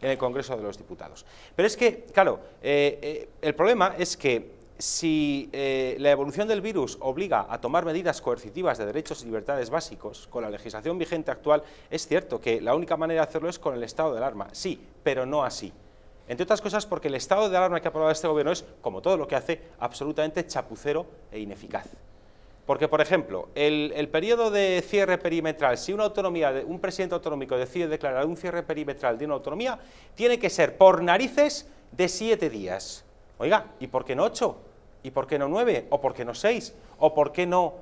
en el Congreso de los Diputados. Pero es que, claro, eh, eh, el problema es que si eh, la evolución del virus obliga a tomar medidas coercitivas de derechos y libertades básicos, con la legislación vigente actual es cierto que la única manera de hacerlo es con el estado de alarma, sí, pero no así. Entre otras cosas porque el estado de alarma que ha aprobado este gobierno es, como todo lo que hace, absolutamente chapucero e ineficaz. Porque, por ejemplo, el, periodo de cierre perimetral, si una autonomía, un presidente autonómico decide declarar un cierre perimetral de una autonomía, tiene que ser por narices de siete días. Oiga, ¿y por qué no ocho? ¿Y por qué no nueve? ¿O por qué no seis? ¿O por qué no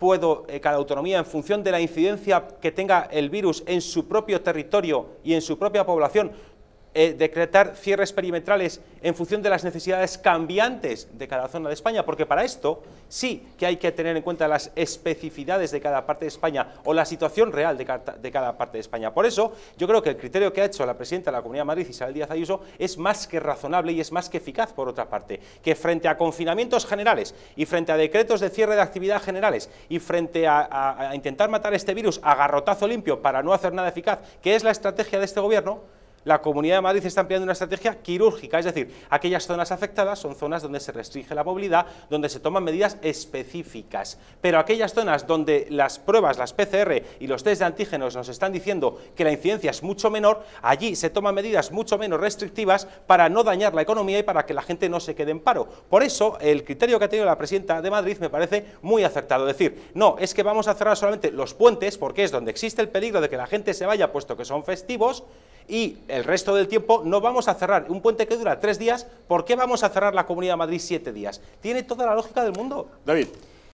puedo eh, cada autonomía en función de la incidencia que tenga el virus en su propio territorio y en su propia población eh, decretar cierres perimetrales en función de las necesidades cambiantes de cada zona de España, porque para esto sí que hay que tener en cuenta las especificidades de cada parte de España o la situación real de cada, parte de España. Por eso, yo creo que el criterio que ha hecho la presidenta de la Comunidad de Madrid, Isabel Díaz Ayuso, es más que razonable y es más que eficaz, por otra parte, que frente a confinamientos generales y frente a decretos de cierre de actividad generales y frente a, a intentar matar este virus a garrotazo limpio para no hacer nada eficaz, que es la estrategia de este gobierno, la Comunidad de Madrid está ampliando una estrategia quirúrgica, es decir, aquellas zonas afectadas son zonas donde se restringe la movilidad, donde se toman medidas específicas, pero aquellas zonas donde las pruebas, las PCR y los test de antígenos nos están diciendo que la incidencia es mucho menor, allí se toman medidas mucho menos restrictivas para no dañar la economía y para que la gente no se quede en paro. Por eso, el criterio que ha tenido la presidenta de Madrid me parece muy acertado, decir, no, es que vamos a cerrar solamente los puentes, porque es donde existe el peligro de que la gente se vaya, puesto que son festivos, y el resto del tiempo no vamos a cerrar. Un puente que dura tres días, ¿por qué vamos a cerrar la Comunidad de Madrid siete días? Tiene toda la lógica del mundo. David.